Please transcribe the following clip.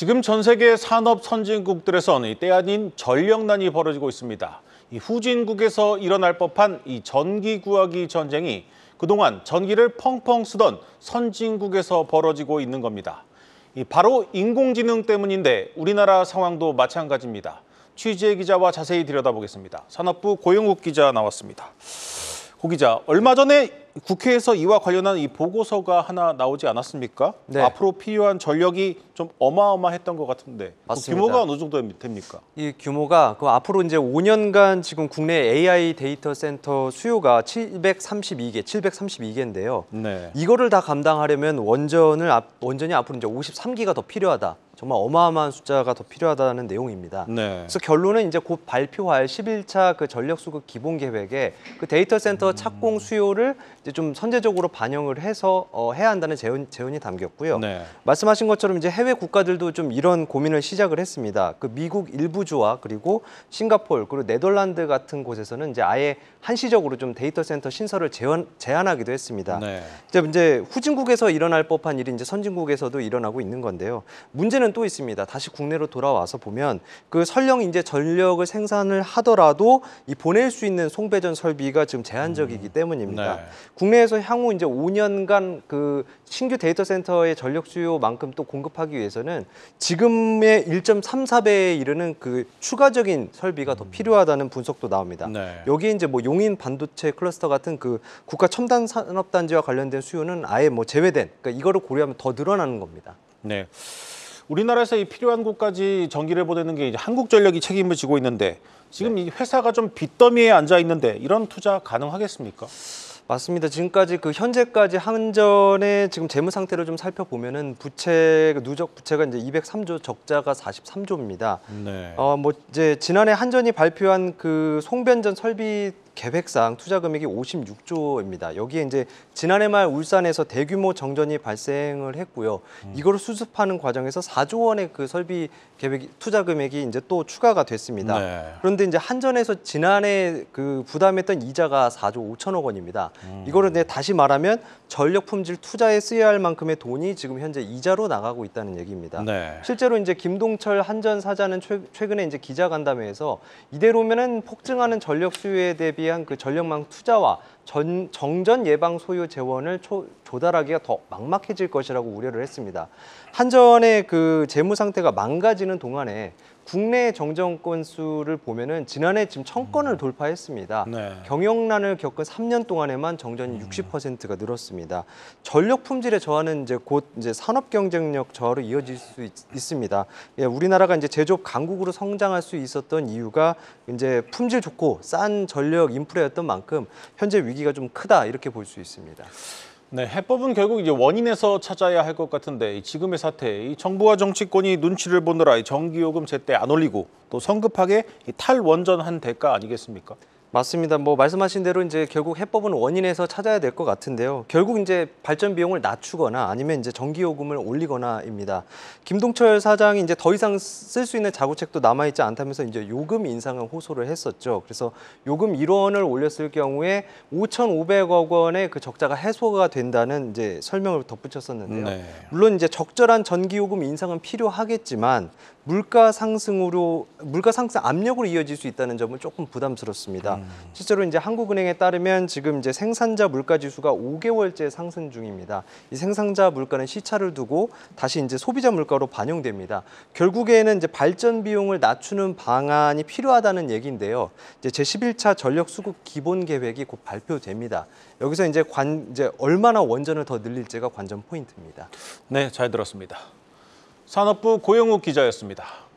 지금 전 세계 산업 선진국들에서는 때 아닌 전력난이 벌어지고 있습니다. 이 후진국에서 일어날 법한 이 전기 구하기 전쟁이 그동안 전기를 펑펑 쓰던 선진국에서 벌어지고 있는 겁니다. 이 바로 인공지능 때문인데 우리나라 상황도 마찬가지입니다. 취재 기자와 자세히 들여다보겠습니다. 산업부 고영욱 기자 나왔습니다. 호 기자, 얼마 전에 국회에서 이와 관련한 이 보고서가 하나 나오지 않았습니까? 네. 앞으로 필요한 전력이 좀 어마어마했던 것 같은데 그 맞습니다. 규모가 어느 정도 됩니까? 이 규모가 그 앞으로 이제 5년간 지금 국내 AI 데이터 센터 수요가 732개, 732개인데요. 네. 이거를 다 감당하려면 원전을 원전이 앞으로 이제 53기가 더 필요하다. 정말 어마어마한 숫자가 더 필요하다는 내용입니다. 네. 그래서 결론은 이제 곧 발표할 11차 그 전력 수급 기본 계획에 그 데이터 센터 음. 착공 수요를 이제 좀 선제적으로 반영을 해서 어, 해야 한다는 재원, 제언이 담겼고요. 네. 말씀하신 것처럼 이제 해외 국가들도 좀 이런 고민을 시작을 했습니다. 그 미국 일부주와 그리고 싱가폴 그리고 네덜란드 같은 곳에서는 이제 아예 한시적으로 좀 데이터 센터 신설을 제한, 제한하기도 했습니다. 네. 이제, 이제 후진국에서 일어날 법한 일이 이제 선진국에서도 일어나고 있는 건데요. 문제는 문제는 또 있습니다. 다시 국내로 돌아와서 보면 그 설령 이제 전력을 생산을 하더라도 이 보낼 수 있는 송배전 설비가 지금 제한적이기 음, 때문입니다. 네. 국내에서 향후 이제 5년간 그 신규 데이터 센터의 전력 수요만큼 또 공급하기 위해서는 지금의 1.34배에 이르는 그 추가적인 설비가 더 음. 필요하다는 분석도 나옵니다. 네. 여기에 이제 뭐 용인 반도체 클러스터 같은 그 국가 첨단 산업 단지와 관련된 수요는 아예 뭐 제외된 그러니까 이거를 고려하면 더 늘어나는 겁니다. 네. 우리나라에서 이 필요한 곳까지 전기를 보내는 게 이제 한국전력이 책임을 지고 있는데 지금 네. 이 회사가 좀 빚더미에 앉아 있는데 이런 투자 가능하겠습니까? 맞습니다. 지금까지 그 현재까지 한전의 지금 재무 상태를 좀 살펴보면은 부채 그 누적 부채가 이제 203조 적자가 43조입니다. 네. 어 뭐 이제 지난해 한전이 발표한 그 송변전 설비 계획상 투자 금액이 56조입니다. 여기에 이제 지난해 말 울산에서 대규모 정전이 발생을 했고요. 음. 이걸 수습하는 과정에서 4조 원의 그 설비 계획 투자 금액이 이제 또 추가가 됐습니다. 네. 그런데 이제 한전에서 지난해 그 부담했던 이자가 4조 5천억 원입니다. 음. 이거를 이제 다시 말하면 전력 품질 투자에 쓰여야 할 만큼의 돈이 지금 현재 이자로 나가고 있다는 얘기입니다. 네. 실제로 이제 김동철 한전 사자는 최근에 이제 기자간담회에서 이대로면은 폭증하는 전력 수요에 대비 위한 그 전력망 투자와 전, 정전 예방 소유 재원을 초, 조달하기가 더 막막해질 것이라고 우려를 했습니다. 한전의 그 재무 상태가 망가지는 동안에 국내 정정 건수를 보면은 지난해 지금 천 음. 건을 돌파했습니다. 네. 경영난을 겪은 3년 동안에만 정전이 60%가 음. 늘었습니다. 전력 품질의 저하는 이제 곧 이제 산업 경쟁력 저하로 이어질 수 있, 습니다 예, 우리나라가 이제 제조업 강국으로 성장할 수 있었던 이유가 이제 품질 좋고 싼 전력 인프라였던 만큼 현재 위기 위기가 좀 크다 이렇게 볼 수 있습니다. 네, 해법은 결국 이제 원인에서 찾아야 할 것 같은데 지금의 사태, 이 정부와 정치권이 눈치를 보느라 전기요금 제때 안 올리고 또 성급하게 탈원전한 대가 아니겠습니까? 맞습니다. 뭐 말씀하신 대로 이제 결국 해법은 원인에서 찾아야 될 것 같은데요. 결국 이제 발전 비용을 낮추거나 아니면 이제 전기 요금을 올리거나입니다. 김동철 사장이 이제 더 이상 쓸 수 있는 자구책도 남아 있지 않다면서 이제 요금 인상을 호소를 했었죠. 그래서 요금 1원을 올렸을 경우에 5,500억 원의 그 적자가 해소가 된다는 이제 설명을 덧붙였었는데요. 네. 물론 이제 적절한 전기 요금 인상은 필요하겠지만 물가 상승으로 물가 상승 압력으로 이어질 수 있다는 점은 조금 부담스럽습니다. 음. 실제로 이제 한국은행에 따르면 지금 이제 생산자 물가 지수가 5개월째 상승 중입니다. 이 생산자 물가는 시차를 두고 다시 이제 소비자 물가로 반영됩니다. 결국에는 이제 발전 비용을 낮추는 방안이 필요하다는 얘기인데요. 이제 제11차 전력 수급 기본 계획이 곧 발표됩니다. 여기서 이제 관 이제 얼마나 원전을 더 늘릴지가 관전 포인트입니다. 네, 잘 들었습니다. 산업부 고영욱 기자였습니다.